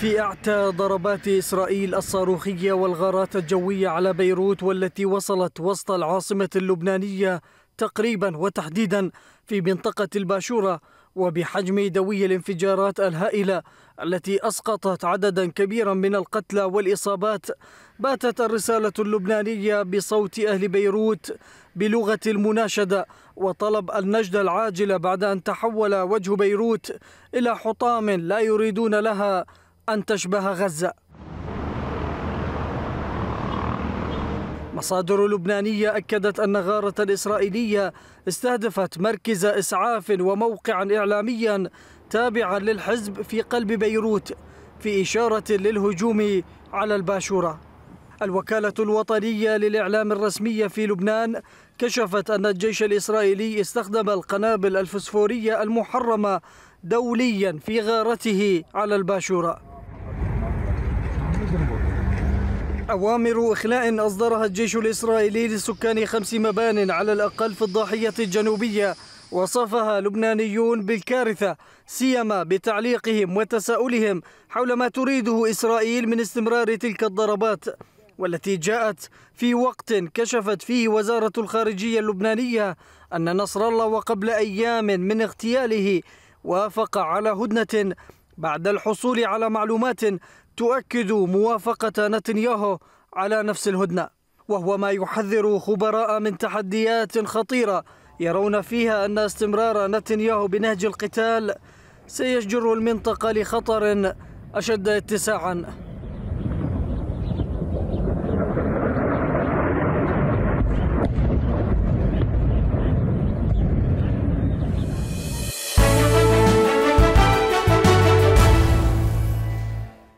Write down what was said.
في أعتى ضربات إسرائيل الصاروخية والغارات الجوية على بيروت والتي وصلت وسط العاصمة اللبنانية تقريبا وتحديدا في منطقة الباشورة وبحجم دوي الانفجارات الهائلة التي أسقطت عددا كبيرا من القتلى والإصابات باتت الرسالة اللبنانية بصوت أهل بيروت بلغة المناشدة وطلب النجدة العاجله بعد أن تحول وجه بيروت إلى حطام لا يريدون لها أن تشبه غزة مصادر لبنانية أكدت أن غارة الإسرائيلية استهدفت مركز إسعاف وموقعا إعلاميا تابعا للحزب في قلب بيروت في إشارة للهجوم على الباشورة الوكالة الوطنية للإعلام الرسمية في لبنان كشفت أن الجيش الإسرائيلي استخدم القنابل الفسفورية المحرمة دوليا في غارته على الباشورة أوامر إخلاء أصدرها الجيش الإسرائيلي لسكان خمس مبان على الأقل في الضاحية الجنوبية وصفها لبنانيون بالكارثة سيما بتعليقهم وتساؤلهم حول ما تريده إسرائيل من استمرار تلك الضربات والتي جاءت في وقت كشفت فيه وزارة الخارجية اللبنانية أن نصر الله وقبل أيام من اغتياله وافق على هدنة بعد الحصول على معلومات تؤكد موافقة نتنياهو على نفس الهدنة وهو ما يحذر خبراء من تحديات خطيرة يرون فيها أن استمرار نتنياهو بنهج القتال سيجر المنطقة لخطر أشد اتساعاً